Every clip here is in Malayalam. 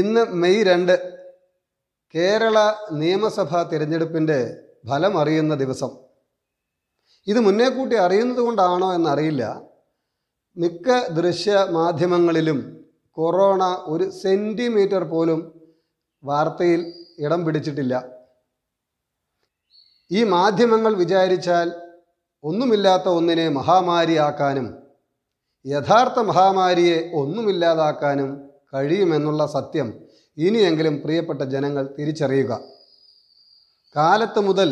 ഇന്ന് മെയ് രണ്ട് കേരള നിയമസഭാ തിരഞ്ഞെടുപ്പിൻ്റെ ഫലം അറിയുന്ന ദിവസം ഇത് മുന്നേ കൂട്ടി അറിയുന്നത് കൊണ്ടാണോ എന്നറിയില്ല മിക്ക ദൃശ്യ മാധ്യമങ്ങളിലും കൊറോണ ഒരു സെൻറ്റിമീറ്റർ പോലും വാർത്തയിൽ ഇടം പിടിച്ചിട്ടില്ല ഈ മാധ്യമങ്ങൾ വിചാരിച്ചാൽ ഒന്നുമില്ലാത്ത ഒന്നിനെ മഹാമാരിയാക്കാനും യഥാർത്ഥ മഹാമാരിയെ ഒന്നുമില്ലാതാക്കാനും കഴിയുമെന്നുള്ള സത്യം ഇനിയെങ്കിലും പ്രിയപ്പെട്ട ജനങ്ങൾ തിരിച്ചറിയുക കാലത്ത് മുതൽ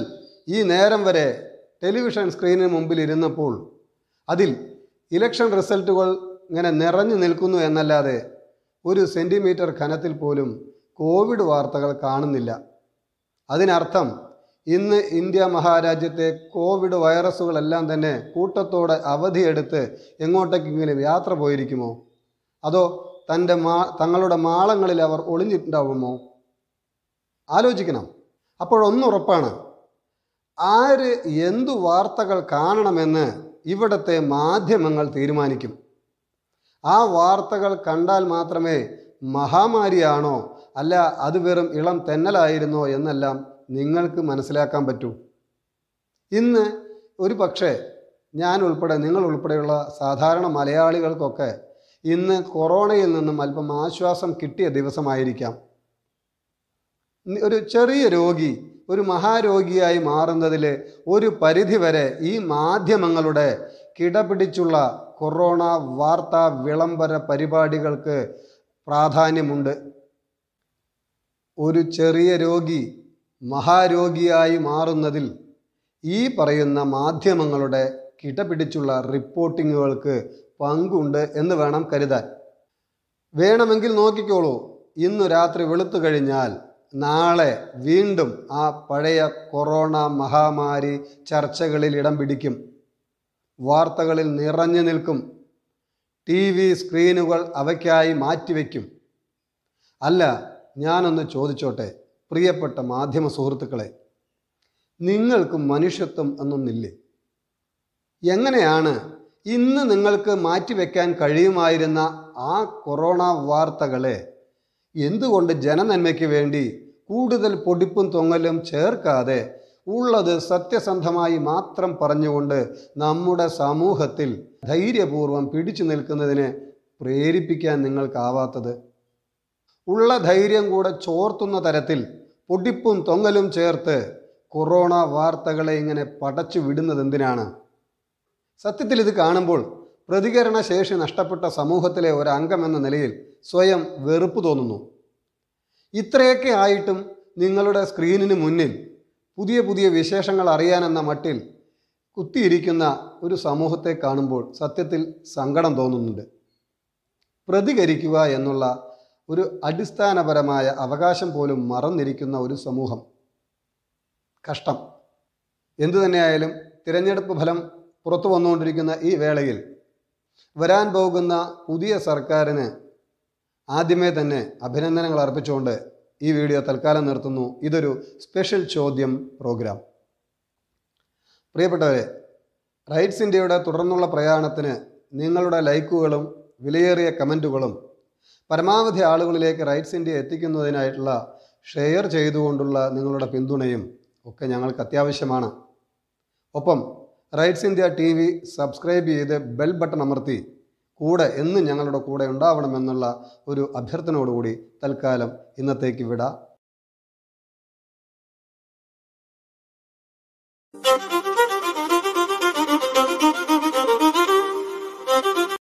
ഈ നേരം വരെ ടെലിവിഷൻ സ്ക്രീനിന് മുമ്പിൽ ഇരുന്നപ്പോൾ അതിൽ ഇലക്ഷൻ റിസൾട്ടുകൾ ഇങ്ങനെ നിറഞ്ഞു നിൽക്കുന്നു എന്നല്ലാതെ ഒരു സെൻറ്റിമീറ്റർ ഖനത്തിൽ പോലും കോവിഡ് വാർത്തകൾ കാണുന്നില്ല അതിനർത്ഥം ഇന്ന് ഇന്ത്യ മഹാരാജ്യത്തെ കോവിഡ് വൈറസുകളെല്ലാം തന്നെ കൂട്ടത്തോടെ അവധിയെടുത്ത് എങ്ങോട്ടേക്കെങ്കിലും യാത്ര പോയിരിക്കുമോ അതോ തൻ്റെ മാ തങ്ങളുടെ മാളങ്ങളിൽ അവർ ഒളിഞ്ഞിട്ടുണ്ടാവുമോ ആലോചിക്കണം അപ്പോഴൊന്നുറപ്പാണ് ആര് എന്തു വാർത്തകൾ കാണണമെന്ന് ഇവിടത്തെ മാധ്യമങ്ങൾ തീരുമാനിക്കും ആ വാർത്തകൾ കണ്ടാൽ മാത്രമേ മഹാമാരിയാണോ അല്ല അത് വെറും ഇളം തെന്നലായിരുന്നോ എന്നെല്ലാം നിങ്ങൾക്ക് മനസ്സിലാക്കാൻ പറ്റൂ ഇന്ന് ഒരു പക്ഷേ ഞാൻ ഉൾപ്പെടെ നിങ്ങൾ ഉൾപ്പെടെയുള്ള സാധാരണ മലയാളികൾക്കൊക്കെ ഇന്ന് കൊറോണയിൽ നിന്നും അല്പം ആശ്വാസം കിട്ടിയ ദിവസമായിരിക്കാം ഒരു ചെറിയ രോഗി ഒരു മഹാരോഗിയായി മാറുന്നതിൽ ഒരു പരിധിവരെ ഈ മാധ്യമങ്ങളുടെ കിടപിടിച്ചുള്ള കൊറോണ വാർത്താ വിളംബര പരിപാടികൾക്ക് പ്രാധാന്യമുണ്ട് ഒരു ചെറിയ രോഗി മഹാരോഗിയായി മാറുന്നതിൽ ഈ പറയുന്ന മാധ്യമങ്ങളുടെ കിടപിടിച്ചുള്ള റിപ്പോർട്ടിങ്ങുകൾക്ക് പങ്കുണ്ട് എന്ന് വേണം കരുതാൻ വേണമെങ്കിൽ നോക്കിക്കോളൂ ഇന്നു രാത്രി വെളുത്തു കഴിഞ്ഞാൽ നാളെ വീണ്ടും ആ പഴയ കൊറോണ മഹാമാരി ചർച്ചകളിൽ ഇടം പിടിക്കും വാർത്തകളിൽ നിറഞ്ഞു നിൽക്കും ടി വി സ്ക്രീനുകൾ അവയ്ക്കായി മാറ്റിവെക്കും അല്ല ഞാനൊന്ന് ചോദിച്ചോട്ടെ പ്രിയപ്പെട്ട മാധ്യമ സുഹൃത്തുക്കളെ നിങ്ങൾക്ക് മനുഷ്യത്വം എന്നൊന്നില്ലേ എങ്ങനെയാണ് ഇന്ന് നിങ്ങൾക്ക് മാറ്റിവെക്കാൻ കഴിയുമായിരുന്ന ആ കൊറോണ വാർത്തകളെ എന്തുകൊണ്ട് ജനനന്മയ്ക്ക് വേണ്ടി കൂടുതൽ പൊടിപ്പും തൊങ്ങലും ചേർക്കാതെ ഉള്ളത് സത്യസന്ധമായി മാത്രം പറഞ്ഞുകൊണ്ട് നമ്മുടെ സമൂഹത്തിൽ ധൈര്യപൂർവം പിടിച്ചു നിൽക്കുന്നതിനെ പ്രേരിപ്പിക്കാൻ നിങ്ങൾക്കാവാത്തത് ഉള്ള ധൈര്യം കൂടെ ചോർത്തുന്ന തരത്തിൽ പൊടിപ്പും തൊങ്ങലും ചേർത്ത് കൊറോണ വാർത്തകളെ ഇങ്ങനെ പടച്ചു വിടുന്നത് എന്തിനാണ് സത്യത്തിൽ ഇത് കാണുമ്പോൾ പ്രതികരണ ശേഷി നഷ്ടപ്പെട്ട സമൂഹത്തിലെ ഒരംഗം എന്ന നിലയിൽ സ്വയം വെറുപ്പ് തോന്നുന്നു ഇത്രയൊക്കെ ആയിട്ടും നിങ്ങളുടെ സ്ക്രീനിന് മുന്നിൽ പുതിയ പുതിയ വിശേഷങ്ങൾ അറിയാനെന്ന മട്ടിൽ കുത്തിയിരിക്കുന്ന ഒരു സമൂഹത്തെ കാണുമ്പോൾ സത്യത്തിൽ സങ്കടം തോന്നുന്നുണ്ട് പ്രതികരിക്കുക എന്നുള്ള ഒരു അടിസ്ഥാനപരമായ അവകാശം പോലും മറന്നിരിക്കുന്ന ഒരു സമൂഹം കഷ്ടം എന്തു തന്നെയായാലും തിരഞ്ഞെടുപ്പ് ഫലം പുറത്തു വന്നുകൊണ്ടിരിക്കുന്ന ഈ വേളയിൽ വരാൻ പോകുന്ന പുതിയ സർക്കാരിന് ആദ്യമേ തന്നെ അഭിനന്ദനങ്ങൾ അർപ്പിച്ചുകൊണ്ട് ഈ വീഡിയോ തൽക്കാലം നിർത്തുന്നു ഇതൊരു സ്പെഷ്യൽ ചോദ്യം പ്രോഗ്രാം പ്രിയപ്പെട്ടവരെ റൈറ്റ്സ് ഇന്ത്യയുടെ തുടർന്നുള്ള പ്രയാണത്തിന് നിങ്ങളുടെ ലൈക്കുകളും വിലയേറിയ കമൻറ്റുകളും പരമാവധി ആളുകളിലേക്ക് റൈറ്റ്സ് ഇന്ത്യ എത്തിക്കുന്നതിനായിട്ടുള്ള ഷെയർ ചെയ്തുകൊണ്ടുള്ള നിങ്ങളുടെ പിന്തുണയും ഒക്കെ ഞങ്ങൾക്ക് അത്യാവശ്യമാണ് ഒപ്പം rights India T V subscribe ചെയ്ത് ബെൽ ബട്ടൺ അമർത്തി കൂടെ എന്ന് ഞങ്ങളുടെ കൂടെ ഉണ്ടാവണമെന്നുള്ള ഒരു അഭ്യർത്ഥനയോടുകൂടി തൽക്കാലം ഇന്നത്തേക്ക് വിടാം Thank you.